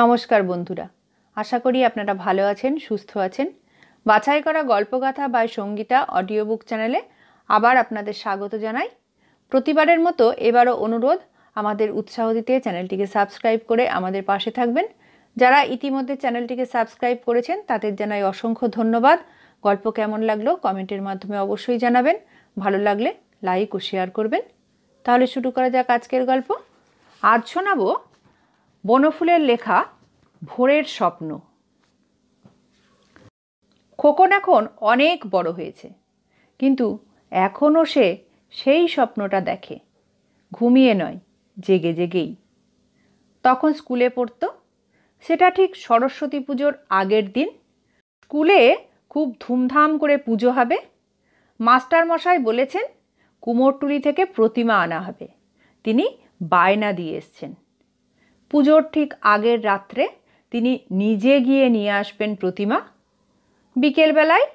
নমস্কার বন্ধুরা আশা করি আপনারা ভালো আছেন সুস্থ আছেন বাছাই করা গল্পগাথা বা সঙ্গীতা অডিও বুক চ্যানেলে আবার আপনাদের স্বাগত জানাই প্রতিবারের মতো এবারও অনুরোধ আমাদের উৎসাহ দিতে চ্যানেলটিকে সাবস্ক্রাইব করে আমাদের পাশে থাকবেন যারা ইতিমধ্যে চ্যানেলটিকে সাবস্ক্রাইব করেছেন তাদের জানাই অসংখ্য ধন্যবাদ গল্প কেমন লাগলো কমেন্টের মাধ্যমে অবশ্যই জানাবেন ভালো লাগলে লাইক ও শেয়ার করবেন তাহলে শুরু করা যাক আজকের গল্প আজ শোনাবো বনফুলের লেখা ভোরের স্বপ্ন খোকন এখন অনেক বড় হয়েছে কিন্তু এখনও সে সেই স্বপ্নটা দেখে ঘুমিয়ে নয় জেগে জেগেই তখন স্কুলে পড়তো সেটা ঠিক সরস্বতী পুজোর আগের দিন স্কুলে খুব ধুমধাম করে পুজো হবে মাস্টার মশাই বলেছেন কুমোরটুলি থেকে প্রতিমা আনা হবে তিনি বায়না দিয়ে এসছেন পুজোর ঠিক আগের রাত্রে তিনি নিজে গিয়ে নিয়ে আসবেন প্রতিমা বিকেলবেলায়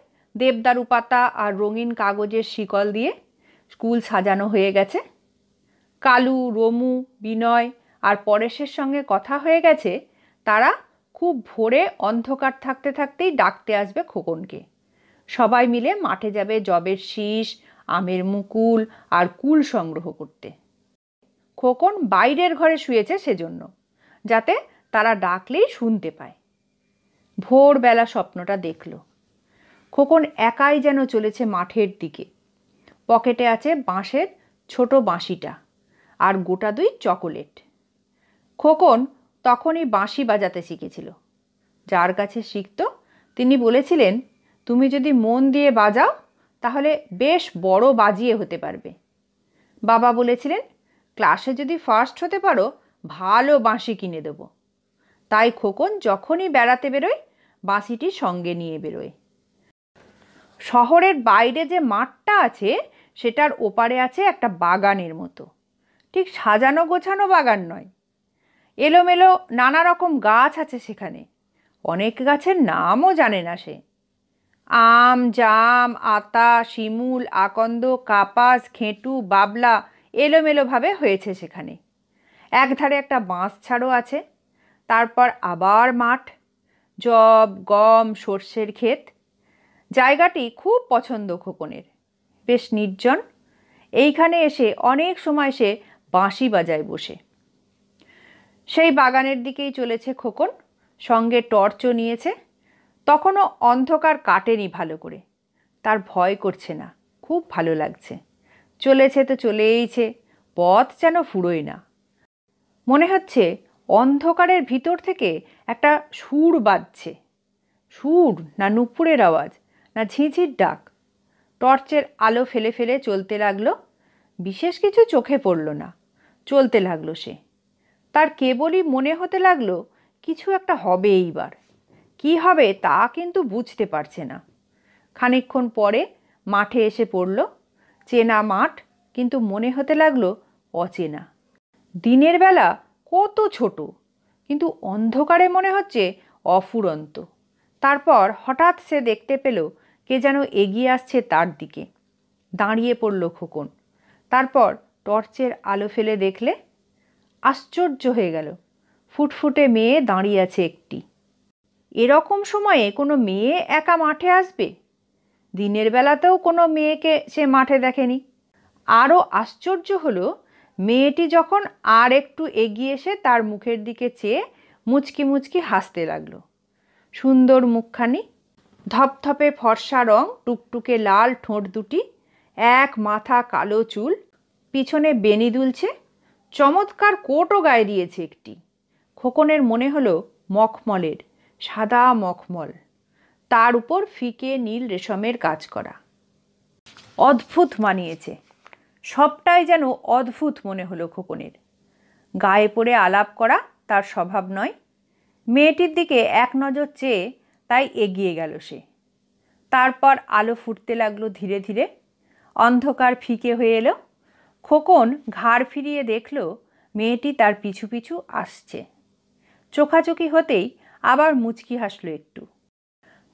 দেবদারু পাতা আর রঙিন কাগজের শিকল দিয়ে স্কুল সাজানো হয়ে গেছে কালু রমু বিনয় আর পরেশের সঙ্গে কথা হয়ে গেছে তারা খুব ভোরে অন্ধকার থাকতে থাকতেই ডাকতে আসবে খোকনকে সবাই মিলে মাঠে যাবে জবের শীষ আমের মুকুল আর কুল সংগ্রহ করতে খোকন বাইরের ঘরে শুয়েছে সেজন্য যাতে তারা ডাকলেই শুনতে পায় ভোরবেলা স্বপ্নটা দেখল খোকন একাই যেন চলেছে মাঠের দিকে পকেটে আছে বাঁশের ছোট বাঁশিটা আর গোটা দুই চকোলেট খোকন তখনই বাঁশি বাজাতে শিখেছিল যার কাছে শিখত তিনি বলেছিলেন তুমি যদি মন দিয়ে বাজাও তাহলে বেশ বড় বাজিয়ে হতে পারবে বাবা বলেছিলেন ক্লাসে যদি ফার্স্ট হতে পারো ভালো বাঁশি কিনে দেবো তাই খোকন যখনই বেড়াতে বেরোয় বাঁশিটি সঙ্গে নিয়ে বেরোয় শহরের বাইরে যে মাঠটা আছে সেটার ওপারে আছে একটা বাগানের মতো ঠিক সাজানো গোছানো বাগান নয় এলোমেলো নানা রকম গাছ আছে সেখানে অনেক গাছের নামও জানে না সে আম জাম আতা শিমুল আকন্দ কাপাস খেঁটু বাবলা এলোমেলোভাবে হয়েছে সেখানে একধারে একটা বাঁশ ছাড়ও আছে তারপর আবার মাঠ জব গম সর্ষের ক্ষেত জায়গাটি খুব পছন্দ খোকনের বেশ নির্জন এইখানে এসে অনেক সময় সে বাঁশি বাজায় বসে সেই বাগানের দিকেই চলেছে খোকন সঙ্গে টর্চও নিয়েছে তখনও অন্ধকার কাটেনি ভালো করে তার ভয় করছে না খুব ভালো লাগছে চলেছে তো চলেইছে পথ যেন ফুরোয় না মনে হচ্ছে অন্ধকারের ভিতর থেকে একটা সুর বাজছে সুর না নুপুরের আওয়াজ না ঝিঁঝির ডাক টর্চের আলো ফেলে ফেলে চলতে লাগলো বিশেষ কিছু চোখে পড়ল না চলতে লাগলো সে তার কেবলই মনে হতে লাগলো কিছু একটা হবে এইবার কি হবে তা কিন্তু বুঝতে পারছে না খানিক্ষণ পরে মাঠে এসে পড়ল চেনা মাঠ কিন্তু মনে হতে লাগলো অচেনা দিনের বেলা কত ছোট কিন্তু অন্ধকারে মনে হচ্ছে অফুরন্ত তারপর হঠাৎ সে দেখতে পেল কে যেন এগিয়ে আসছে তার দিকে দাঁড়িয়ে পড়ল খোকন তারপর টর্চের আলো ফেলে দেখলে আশ্চর্য হয়ে গেল ফুটফুটে মেয়ে দাঁড়িয়ে আছে একটি এরকম সময়ে কোনো মেয়ে একা মাঠে আসবে দিনের বেলাতেও কোনো মেয়েকে সে মাঠে দেখেনি আরও আশ্চর্য হলো মেয়েটি যখন আর একটু এগিয়ে এসে তার মুখের দিকে চেয়ে মুচকি মুচকি হাসতে লাগলো সুন্দর মুখখানি ধপধপে ফর্সা রং টুকটুকে লাল ঠোঁট দুটি এক মাথা কালো চুল পিছনে বেনি দুলছে চমৎকার কোটও গায়ে দিয়েছে একটি খোকনের মনে হলো মখমলের সাদা মখমল তার উপর ফিকে নীল রেশমের কাজ করা অদ্ভুত মানিয়েছে সবটাই যেন অদ্ভুত মনে হলো খোকনের গায়ে পড়ে আলাপ করা তার স্বভাব নয় মেয়েটির দিকে এক নজর চেয়ে তাই এগিয়ে গেল সে তারপর আলো ফুটতে লাগলো ধীরে ধীরে অন্ধকার ফিকে হয়ে এলো খোকন ঘাড় ফিরিয়ে দেখল মেয়েটি তার পিছু পিছু আসছে চোখাচোখি হতেই আবার মুচকি হাসলো একটু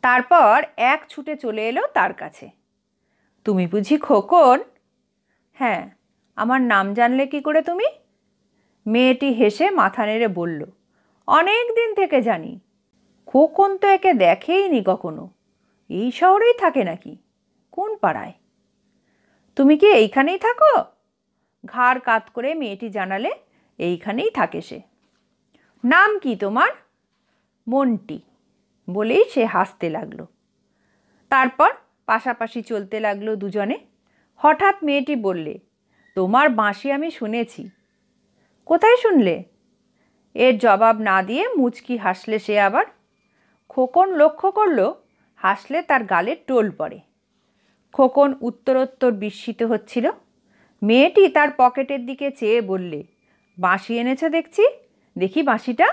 তারপর এক ছুটে চলে এলো তার কাছে তুমি বুঝি খোকন হ্যাঁ আমার নাম জানলে কি করে তুমি মেয়েটি হেসে মাথা নেড়ে বলল অনেক দিন থেকে জানি খোকন তো একে দেখেই নি কখনো এই শহরেই থাকে নাকি কোন পাড়ায় তুমি কি এইখানেই থাকো ঘাড় কাত করে মেয়েটি জানালে এইখানেই থাকে সে নাম কি তোমার মন্টি বলেই সে হাসতে লাগলো তারপর পাশাপাশি চলতে লাগলো দুজনে হঠাৎ মেয়েটি বললে তোমার বাঁশি আমি শুনেছি কোথায় শুনলে এর জবাব না দিয়ে মুচকি হাসলে সে আবার খোকন লক্ষ্য করল হাসলে তার গালে টোল পড়ে খোকন উত্তরোত্তর বিস্মিত হচ্ছিল মেয়েটি তার পকেটের দিকে চেয়ে বললে বাঁশি এনেছে দেখছি দেখি বাঁশিটা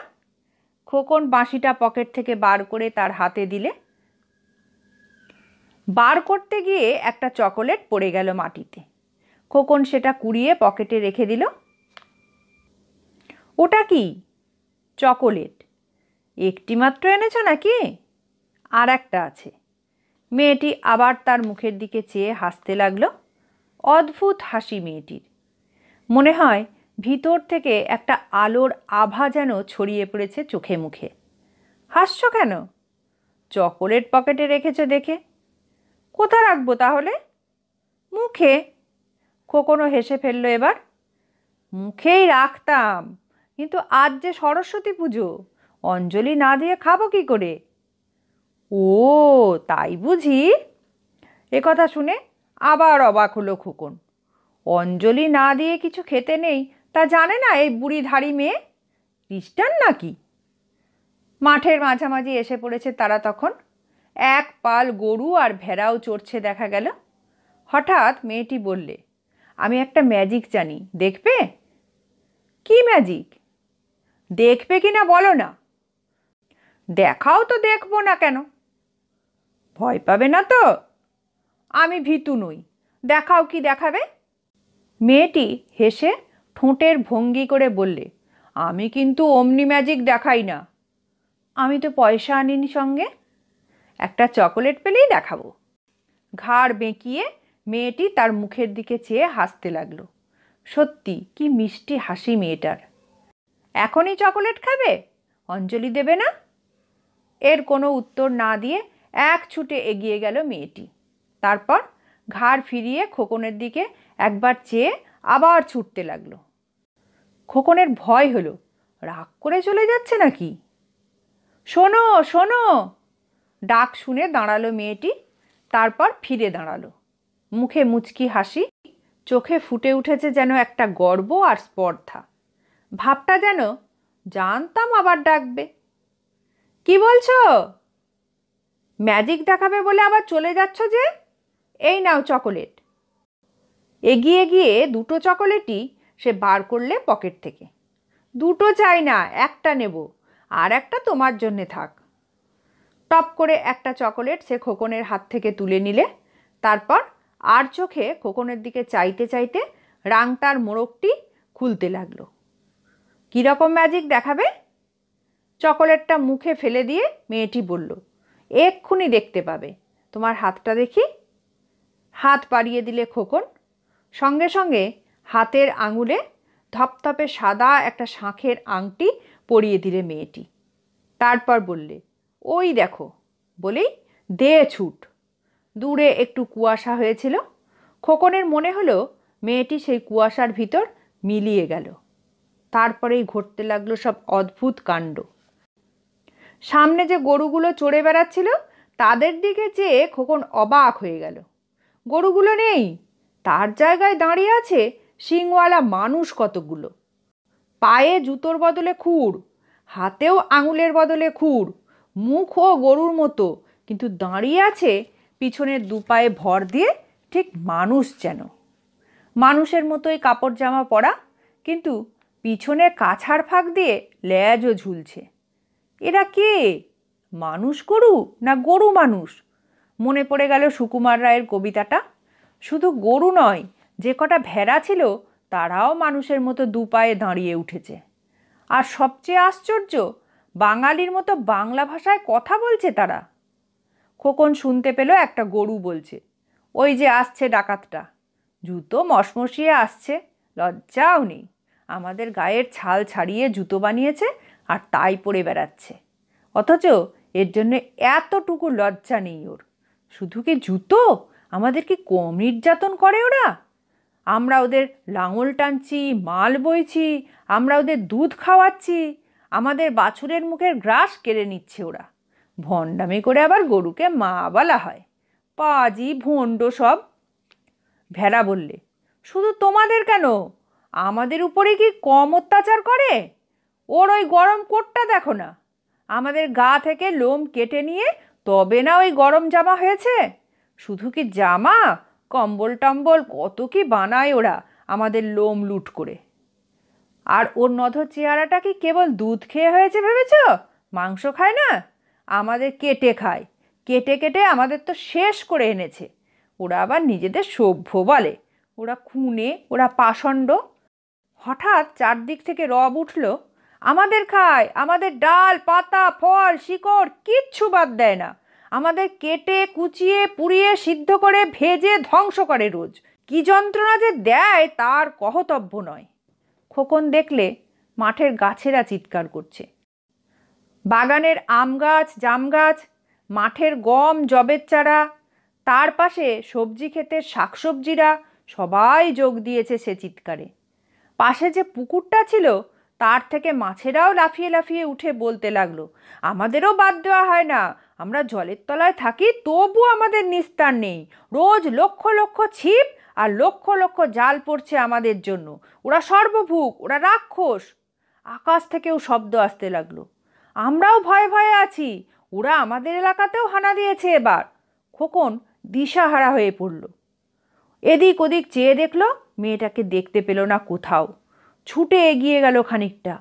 খোকন বাঁশিটা পকেট থেকে বার করে তার হাতে দিলে বার করতে গিয়ে একটা চকোলেট পড়ে গেল মাটিতে খোকন সেটা কুড়িয়ে পকেটে রেখে দিল ওটা কি চকোলেট একটি মাত্র এনেছ নাকি আর একটা আছে মেয়েটি আবার তার মুখের দিকে চেয়ে হাসতে লাগলো অদ্ভুত হাসি মেয়েটির মনে হয় ভিতর থেকে একটা আলোর আভা যেন ছড়িয়ে পড়েছে চোখে মুখে হাসছ কেন চকোলেট পকেটে রেখেছ দেখে কোথা রাখবো তাহলে মুখে খোকনও হেসে ফেললো এবার মুখেই রাখতাম কিন্তু আজ যে সরস্বতী পুজো অঞ্জলি না দিয়ে খাবো কি করে ও তাই বুঝি এ কথা শুনে আবার অবাক হলো খোকন অঞ্জলি না দিয়ে কিছু খেতে নেই তা জানে না এই বুড়ি মেয়ে খ্রিস্টান নাকি মাঠের মাঝামাঝি এসে পড়েছে তারা তখন এক পাল গরু আর ভেড়াও চড়ছে দেখা গেল হঠাৎ মেয়েটি বললে আমি একটা ম্যাজিক জানি দেখবে কি ম্যাজিক দেখবে কি না বলো না দেখাও তো দেখবো না কেন ভয় পাবে না তো আমি ভীতু নই দেখাও কি দেখাবে মেয়েটি হেসে ঠোঁটের ভঙ্গি করে বললে আমি কিন্তু অমনি ম্যাজিক দেখাই না আমি তো পয়সা আনিনি সঙ্গে একটা চকোলেট পেলেই দেখাবো ঘাড় বেঁকিয়ে মেয়েটি তার মুখের দিকে চেয়ে হাসতে লাগলো সত্যি কি মিষ্টি হাসি মেয়েটার এখনই চকোলেট খাবে অঞ্জলি দেবে না এর কোনো উত্তর না দিয়ে এক ছুটে এগিয়ে গেল মেয়েটি তারপর ঘাড় ফিরিয়ে খোকনের দিকে একবার চেয়ে আবার ছুটতে লাগলো খোকনের ভয় হলো রাগ করে চলে যাচ্ছে নাকি শোনো শোনো ডাক শুনে দাঁড়ালো মেয়েটি তারপর ফিরে দাঁড়ালো মুখে মুচকি হাসি চোখে ফুটে উঠেছে যেন একটা গর্ব আর স্পর্ধা ভাবটা যেন জানতাম আবার ডাকবে কি বলছো ম্যাজিক দেখাবে বলে আবার চলে যাচ্ছ যে এই নাও চকোলেট এগিয়ে গিয়ে দুটো চকোলেটই সে বার করলে পকেট থেকে দুটো চাই না একটা নেব আর একটা তোমার জন্যে থাক টপ করে একটা চকোলেট সে খোকনের হাত থেকে তুলে নিলে তারপর আর চোখে খোকনের দিকে চাইতে চাইতে রাংতার মোড়কটি খুলতে লাগলো কীরকম ম্যাজিক দেখাবে চকোলেটটা মুখে ফেলে দিয়ে মেয়েটি বলল এক্ষুনি দেখতে পাবে তোমার হাতটা দেখি হাত পাড়িয়ে দিলে খোকন সঙ্গে সঙ্গে হাতের আঙুলে ধপধপে সাদা একটা শাঁখের আংটি পরিয়ে দিলে মেয়েটি তারপর বললে ওই দেখো বলেই দে ছুট দূরে একটু কুয়াশা হয়েছিল খোকনের মনে হলো মেয়েটি সেই কুয়াশার ভিতর মিলিয়ে গেল তারপরেই ঘটতে লাগলো সব অদ্ভুত কাণ্ড সামনে যে গরুগুলো চড়ে বেড়াচ্ছিল তাদের দিকে চেয়ে খোকন অবাক হয়ে গেল গরুগুলো নেই তার জায়গায় দাঁড়িয়ে আছে শিংওয়ালা মানুষ কতগুলো পায়ে জুতোর বদলে খুর হাতেও আঙুলের বদলে খুঁড় মুখও গরুর মতো কিন্তু দাঁড়িয়ে আছে পিছনের দুপায়ে ভর দিয়ে ঠিক মানুষ যেন মানুষের মতোই কাপড় জামা পরা কিন্তু পিছনে কাছার ফাঁক দিয়ে ল্যাজও ঝুলছে এরা কে মানুষ গরু না গরু মানুষ মনে পড়ে গেল সুকুমার রায়ের কবিতাটা শুধু গরু নয় যে কটা ভেড়া ছিল তারাও মানুষের মতো দুপায়ে দাঁড়িয়ে উঠেছে আর সবচেয়ে আশ্চর্য বাঙালির মতো বাংলা ভাষায় কথা বলছে তারা খোকন শুনতে পেল একটা গরু বলছে ওই যে আসছে ডাকাতটা জুতো মশমশিয়ে আসছে লজ্জাও নেই আমাদের গায়ের ছাল ছাড়িয়ে জুতো বানিয়েছে আর তাই পরে বেড়াচ্ছে অথচ এর জন্য এতটুকু লজ্জা নেই ওর শুধু কি জুতো আমাদের কি কম নির্যাতন করে ওরা আমরা ওদের লাঙল টানছি মাল বইছি আমরা ওদের দুধ খাওয়াচ্ছি আমাদের বাছুরের মুখের গ্রাস কেড়ে নিচ্ছে ওরা ভণ্ডামি করে আবার গরুকে মা বলা হয় পাজি ভণ্ড সব ভেড়া বললে শুধু তোমাদের কেন আমাদের উপরে কি কম অত্যাচার করে ওর ওই গরম কোটটা দেখো না আমাদের গা থেকে লোম কেটে নিয়ে তবে না ওই গরম জামা হয়েছে শুধু কি জামা কম্বল টম্বল কত কি বানায় ওরা আমাদের লোম লুট করে আর ওর নধর চেহারাটা কি কেবল দুধ খেয়ে হয়েছে ভেবেছ মাংস খায় না আমাদের কেটে খায় কেটে কেটে আমাদের তো শেষ করে এনেছে ওরা আবার নিজেদের সভ্য বলে ওরা খুনে ওরা পাষণ্ড হঠাৎ চারদিক থেকে রব উঠল আমাদের খায় আমাদের ডাল পাতা ফল শিকড় কিচ্ছু বাদ দেয় না আমাদের কেটে কুচিয়ে পুড়িয়ে সিদ্ধ করে ভেজে ধ্বংস করে রোজ কি যন্ত্রণা যে দেয় তার কহতব্য নয় খোকন দেখলে মাঠের গাছেরা চিৎকার করছে বাগানের আম গাছ জাম গাছ মাঠের গম জবের চারা তার পাশে সবজি ক্ষেতের শাকসবজিরা সবাই যোগ দিয়েছে সে চিৎকারে পাশে যে পুকুরটা ছিল তার থেকে মাছেরাও লাফিয়ে লাফিয়ে উঠে বলতে লাগলো আমাদেরও বাদ দেওয়া হয় না আমরা জলের তলায় থাকি তবু আমাদের নিস্তার নেই রোজ লক্ষ লক্ষ ছিপ আর লক্ষ লক্ষ জাল পড়ছে আমাদের জন্য ওরা সর্বভুক ওরা রাক্ষস আকাশ থেকেও শব্দ আসতে লাগলো আমরাও ভয়ে ভয়ে আছি ওরা আমাদের এলাকাতেও হানা দিয়েছে এবার খোকন দিশাহারা হয়ে পড়ল এদিক ওদিক চেয়ে দেখল মেয়েটাকে দেখতে পেল না কোথাও ছুটে এগিয়ে গেল খানিকটা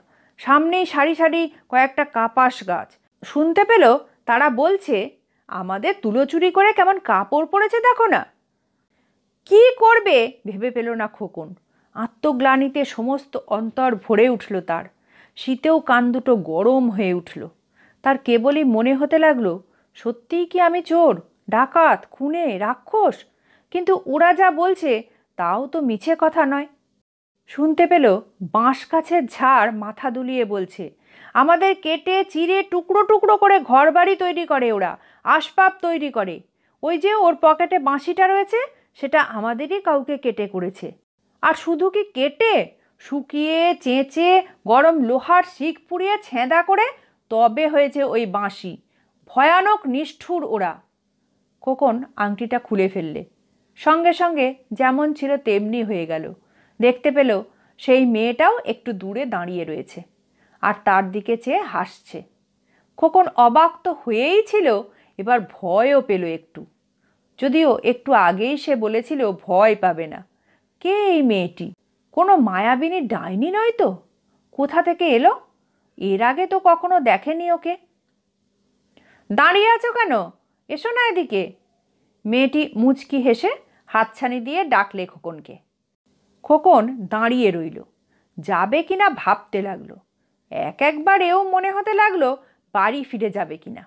সামনেই সারি সারি কয়েকটা কাপাস গাছ শুনতে পেল তারা বলছে আমাদের তুলো চুরি করে কেমন কাপড় পরেছে দেখো না কি করবে ভেবে পেল না খোকন আত্মগ্লানিতে সমস্ত অন্তর ভরে উঠল তার শীতেও কান দুটো গরম হয়ে উঠল তার কেবলই মনে হতে লাগলো সত্যিই কি আমি চোর ডাকাত খুনে রাক্ষস কিন্তু ওরা যা বলছে তাও তো মিছে কথা নয় শুনতে পেল বাঁশ কাছের ঝাড় মাথা দুলিয়ে বলছে আমাদের কেটে চিরে টুকরো টুকরো করে ঘরবাড়ি তৈরি করে ওরা আসবাব তৈরি করে ওই যে ওর পকেটে বাঁশিটা রয়েছে সেটা আমাদেরই কাউকে কেটে করেছে আর শুধু কি কেটে শুকিয়ে চেঁচে গরম লোহার শিক পুড়িয়ে ছেঁদা করে তবে হয়েছে ওই বাঁশি ভয়ানক নিষ্ঠুর ওরা খোকন আংটিটা খুলে ফেললে সঙ্গে সঙ্গে যেমন ছিল তেমনি হয়ে গেল দেখতে পেল সেই মেয়েটাও একটু দূরে দাঁড়িয়ে রয়েছে আর তার দিকে চেয়ে হাসছে খোকন অবাক তো হয়েই ছিল এবার ভয়ও পেল একটু যদিও একটু আগেই সে বলেছিল ভয় পাবে না কে এই মেয়েটি কোনো মায়াবিনী ডাইনি নয় তো কোথা থেকে এলো এর আগে তো কখনো দেখেনি ওকে দাঁড়িয়ে আছো কেন এসো না এদিকে মেয়েটি মুচকি হেসে হাতছানি দিয়ে ডাকলে খোকনকে খোকন দাঁড়িয়ে রইল যাবে কিনা ভাবতে লাগলো এক একবার এও মনে হতে লাগলো বাড়ি ফিরে যাবে কিনা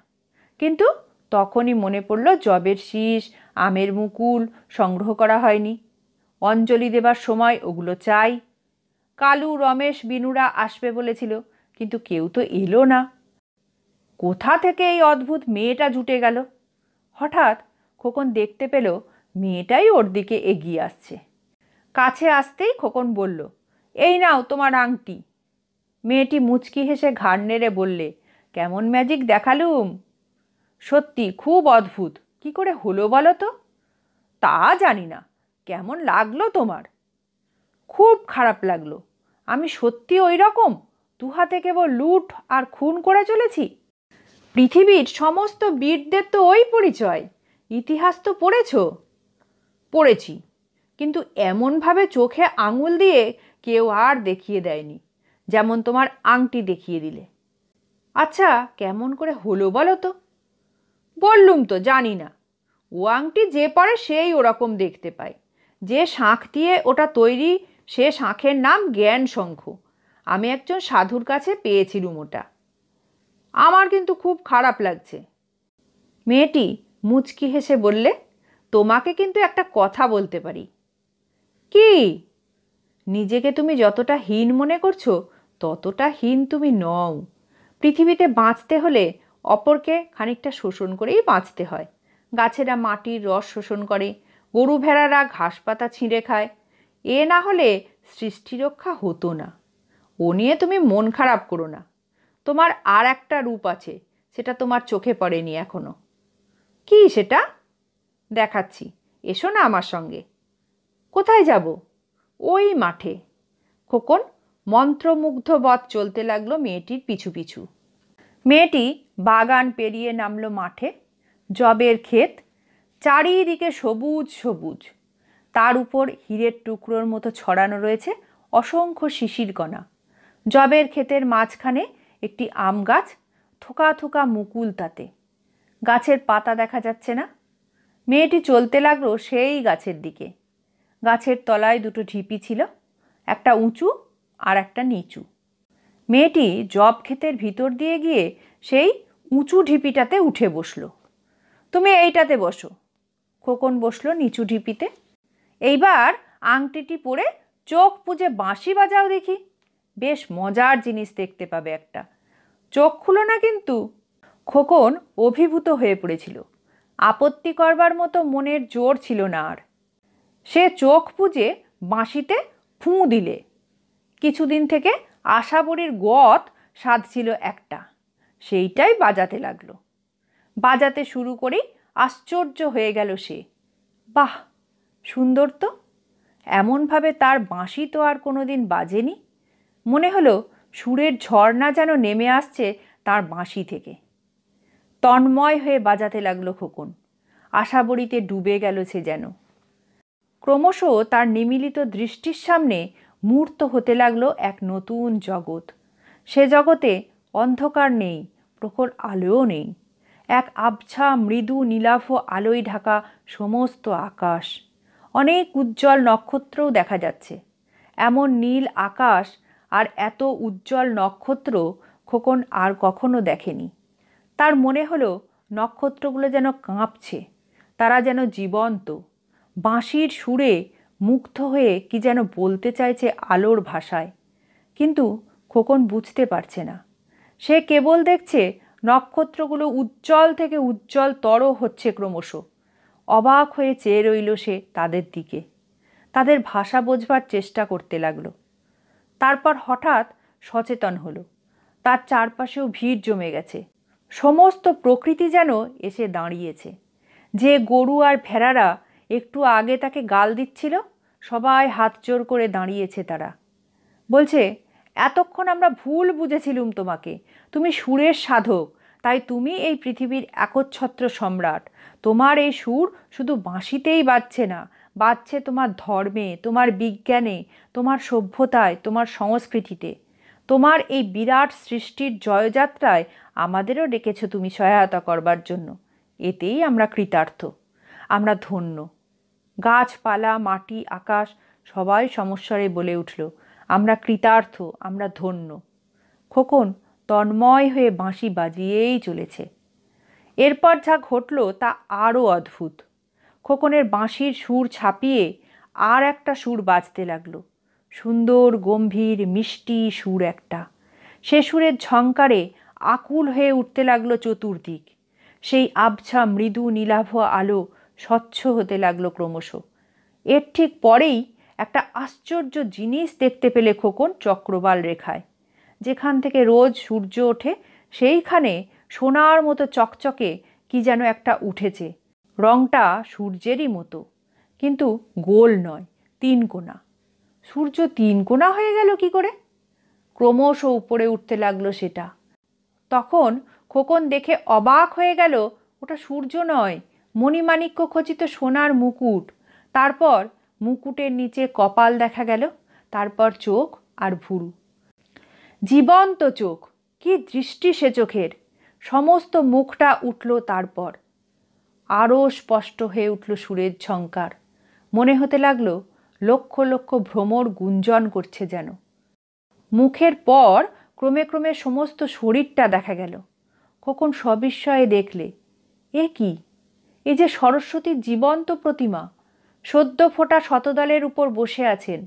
কিন্তু তখনই মনে পড়ল জবের শীষ আমের মুকুল সংগ্রহ করা হয়নি অঞ্জলি দেবার সময় ওগুলো চাই কালু রমেশ বিনুরা আসবে বলেছিল কিন্তু কেউ তো এলো না কোথা থেকে এই অদ্ভুত মেয়েটা জুটে গেল হঠাৎ খোকন দেখতে পেল মেয়েটাই ওর দিকে এগিয়ে আসছে কাছে আসতেই খোকন বলল এই নাও তোমার আংটি মেয়েটি মুচকি হেসে ঘাড় নেড়ে বললে কেমন ম্যাজিক দেখালুম সত্যি খুব অদ্ভুত কি করে হলো বলো তো তা জানি না কেমন লাগলো তোমার খুব খারাপ লাগলো আমি সত্যি ওই রকম দুহাতে কেবল লুট আর খুন করে চলেছি পৃথিবীর সমস্ত বীরদের তো ওই পরিচয় ইতিহাস তো পড়েছ পড়েছি কিন্তু এমনভাবে চোখে আঙুল দিয়ে কেউ আর দেখিয়ে দেয়নি যেমন তোমার আংটি দেখিয়ে দিলে আচ্ছা কেমন করে হলো বলো তো বললুম তো জানি না ওয়াংটি যে পারে সেই ওরকম দেখতে পায় যে শাঁখ দিয়ে ওটা তৈরি সে শাঁখের নাম জ্ঞান শঙ্খ আমি একজন সাধুর কাছে পেয়েছিলুম ওটা আমার কিন্তু খুব খারাপ লাগছে মেয়েটি মুচকি হেসে বললে তোমাকে কিন্তু একটা কথা বলতে পারি কি নিজেকে তুমি যতটা হীন মনে করছো ততটা হীন তুমি নও পৃথিবীতে বাঁচতে হলে অপরকে খানিকটা শোষণ করেই বাঁচতে হয় গাছেরা মাটির রস শোষণ করে গরু ভেড়ারা ঘাস পাতা ছিঁড়ে খায় এ না হলে সৃষ্টি রক্ষা হতো না ও নিয়ে তুমি মন খারাপ করো না তোমার আর একটা রূপ আছে সেটা তোমার চোখে পড়েনি এখনো কি সেটা দেখাচ্ছি এসো না আমার সঙ্গে কোথায় যাব ওই মাঠে খোকন মন্ত্রমুগ্ধ বধ চলতে লাগলো মেয়েটির পিছু পিছু মেয়েটি বাগান পেরিয়ে নামলো মাঠে জবের ক্ষেত চারিদিকে সবুজ সবুজ তার উপর হীরের টুকরোর মতো ছড়ানো রয়েছে অসংখ্য শিশির কণা জবের ক্ষেতের মাঝখানে একটি আম গাছ থোকা থোকা মুকুল তাতে গাছের পাতা দেখা যাচ্ছে না মেয়েটি চলতে লাগলো সেই গাছের দিকে গাছের তলায় দুটো ঢিপি ছিল একটা উঁচু আর একটা নিচু মেয়েটি জব ক্ষেতের ভিতর দিয়ে গিয়ে সেই উঁচু ঢিপিটাতে উঠে বসলো তুমি এইটাতে বসো খোকন বসলো নিচু ঢিপিতে এইবার আংটিটি পরে চোখ পুজে বাঁশি বাজাও দেখি বেশ মজার জিনিস দেখতে পাবে একটা চোখ খুলো না কিন্তু খোকন অভিভূত হয়ে পড়েছিল আপত্তি করবার মতো মনের জোর ছিল না আর সে চোখ পুজে বাঁশিতে ফুঁ দিলে কিছুদিন থেকে আশাবরীর গত সাধ ছিল একটা সেইটাই বাজাতে লাগলো বাজাতে শুরু করেই আশ্চর্য হয়ে গেল সে বাহ সুন্দর তো এমনভাবে তার বাঁশি তো আর কোনো দিন বাজেনি মনে হলো সুরের ঝর্ণা যেন নেমে আসছে তার বাঁশি থেকে তন্ময় হয়ে বাজাতে লাগলো খোকন আশাবড়িতে ডুবে গেল সে যেন ক্রমশ তার নিমিলিত দৃষ্টির সামনে মূর্ত হতে লাগলো এক নতুন জগৎ সে জগতে অন্ধকার নেই প্রখর আলোও নেই এক আবছা মৃদু নীলাভ আলোয় ঢাকা সমস্ত আকাশ অনেক উজ্জ্বল নক্ষত্রও দেখা যাচ্ছে এমন নীল আকাশ আর এত উজ্জ্বল নক্ষত্র খোকন আর কখনো দেখেনি তার মনে হলো নক্ষত্রগুলো যেন কাঁপছে তারা যেন জীবন্ত বাঁশির সুরে মুক্ত হয়ে কি যেন বলতে চাইছে আলোর ভাষায় কিন্তু খোকন বুঝতে পারছে না সে কেবল দেখছে নক্ষত্রগুলো উজ্জ্বল থেকে উজ্জ্বল তরও হচ্ছে ক্রমশ অবাক হয়ে চেয়ে রইল সে তাদের দিকে তাদের ভাষা বোঝবার চেষ্টা করতে লাগলো তারপর হঠাৎ সচেতন হলো তার চারপাশেও ভিড় জমে গেছে সমস্ত প্রকৃতি যেন এসে দাঁড়িয়েছে যে গরু আর ভেড়ারা একটু আগে তাকে গাল দিচ্ছিল সবাই হাত জোর করে দাঁড়িয়েছে তারা বলছে এতক্ষণ আমরা ভুল বুঝেছিলুম তোমাকে তুমি সুরের সাধক তাই তুমি এই পৃথিবীর একচ্ছত্র সম্রাট তোমার এই সুর শুধু বাঁশিতেই বাজছে না বাজছে তোমার ধর্মে তোমার বিজ্ঞানে তোমার সভ্যতায় তোমার সংস্কৃতিতে তোমার এই বিরাট সৃষ্টির জয়যাত্রায় আমাদেরও ডেকেছ তুমি সহায়তা করবার জন্য এতেই আমরা কৃতার্থ আমরা ধন্য গাছপালা মাটি আকাশ সবাই সমস্যারে বলে উঠল আমরা কৃতার্থ আমরা ধন্য খোকন তন্ময় হয়ে বাঁশি বাজিয়েই চলেছে এরপর যা ঘটল তা আরও অদ্ভুত খোকনের বাঁশির সুর ছাপিয়ে আর একটা সুর বাজতে লাগলো সুন্দর গম্ভীর মিষ্টি সুর একটা সে সুরের ঝঙ্কারে আকুল হয়ে উঠতে লাগলো চতুর্দিক সেই আবছা মৃদু নীলাভ আলো স্বচ্ছ হতে লাগলো ক্রমশ এর ঠিক পরেই একটা আশ্চর্য জিনিস দেখতে পেলে খোকন চক্রবাল রেখায় যেখান থেকে রোজ সূর্য ওঠে সেইখানে সোনার মতো চকচকে কি যেন একটা উঠেছে রংটা সূর্যেরই মতো কিন্তু গোল নয় তিন কোণা সূর্য তিন কোণা হয়ে গেল কি করে ক্রমশ উপরে উঠতে লাগলো সেটা তখন খোকন দেখে অবাক হয়ে গেল ওটা সূর্য নয় মণিমাণিক্য খচিত সোনার মুকুট তারপর মুকুটের নিচে কপাল দেখা গেল তারপর চোখ আর ভুরু জীবন্ত চোখ কি দৃষ্টি সে চোখের সমস্ত মুখটা উঠল তারপর আরও স্পষ্ট হয়ে উঠল সুরের ঝঙ্কার মনে হতে লাগল লক্ষ লক্ষ ভ্রমর গুঞ্জন করছে যেন মুখের পর ক্রমে ক্রমে সমস্ত শরীরটা দেখা গেল কখন সবিস্ময়ে দেখলে এ কি এ যে সরস্বতীর জীবন্ত প্রতিমা সদ্য ফোটা শতদলের উপর বসে আছেন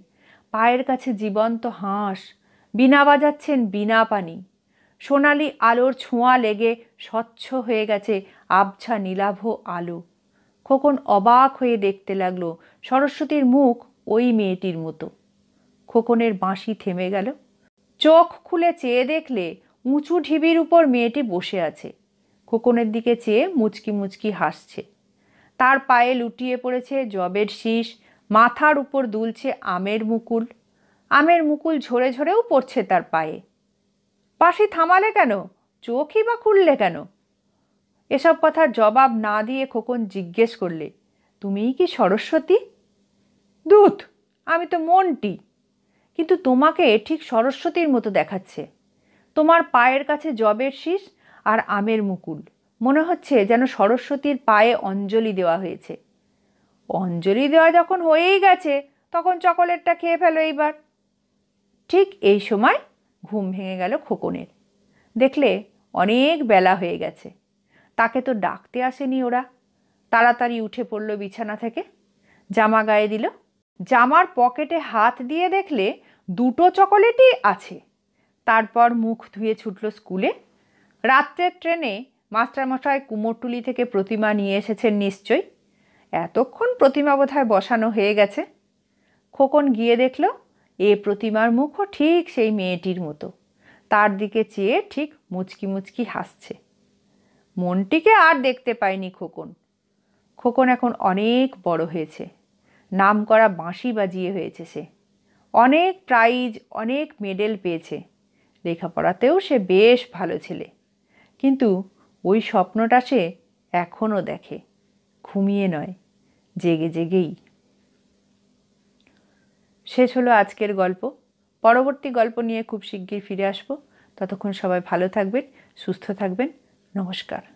পায়ের কাছে জীবন্ত হাঁস বিনা বাজাচ্ছেন বিনা পানি সোনালি আলোর ছোঁয়া লেগে স্বচ্ছ হয়ে গেছে আবছা নীলাভ আলো খোকন অবাক হয়ে দেখতে লাগল সরস্বতীর মুখ ওই মেয়েটির মতো খোকনের বাঁশি থেমে গেল চোখ খুলে চেয়ে দেখলে উঁচু ঢিবির উপর মেয়েটি বসে আছে খোকনের দিকে চেয়ে মুচকি মুচকি হাসছে তার পায়ে লুটিয়ে পড়েছে জবের শীষ মাথার উপর দুলছে আমের মুকুল আমের মুকুল ঝরে ঝরেও পড়ছে তার পায়ে পাশে থামালে কেন চোখই বা খুললে কেন এসব কথার জবাব না দিয়ে খোকন জিজ্ঞেস করলে তুমিই কি সরস্বতী দূত আমি তো মনটি কিন্তু তোমাকে ঠিক সরস্বতীর মতো দেখাচ্ছে তোমার পায়ের কাছে জবের শীষ আর আমের মুকুল মনে হচ্ছে যেন সরস্বতীর পায়ে অঞ্জলি দেওয়া হয়েছে অঞ্জলি দেওয়া যখন হয়েই গেছে তখন চকোলেটটা খেয়ে ফেলো এইবার ঠিক এই সময় ঘুম ভেঙে গেল খোকনের দেখলে অনেক বেলা হয়ে গেছে তাকে তো ডাকতে আসেনি ওরা তাড়াতাড়ি উঠে পড়ল বিছানা থেকে জামা গায়ে দিল জামার পকেটে হাত দিয়ে দেখলে দুটো চকোলেটই আছে তারপর মুখ ধুয়ে ছুটল স্কুলে রাত্রের ট্রেনে মাস্টারমশাই কুমোরটুলি থেকে প্রতিমা নিয়ে এসেছেন নিশ্চয়ই এতক্ষণ প্রতিমা বোধহয় বসানো হয়ে গেছে খোকন গিয়ে দেখল এ প্রতিমার মুখও ঠিক সেই মেয়েটির মতো তার দিকে চেয়ে ঠিক মুচকি মুচকি হাসছে মনটিকে আর দেখতে পায়নি খোকন খোকন এখন অনেক বড় হয়েছে নাম করা বাঁশি বাজিয়ে হয়েছে সে অনেক প্রাইজ অনেক মেডেল পেয়েছে লেখাপড়াতেও সে বেশ ভালো ছেলে কিন্তু ওই স্বপ্নটা সে এখনও দেখে ঘুমিয়ে নয় জেগে জেগেই শেষ হলো আজকের গল্প পরবর্তী গল্প নিয়ে খুব শীঘ্রই ফিরে আসবো ততক্ষণ সবাই ভালো থাকবেন সুস্থ থাকবেন নমস্কার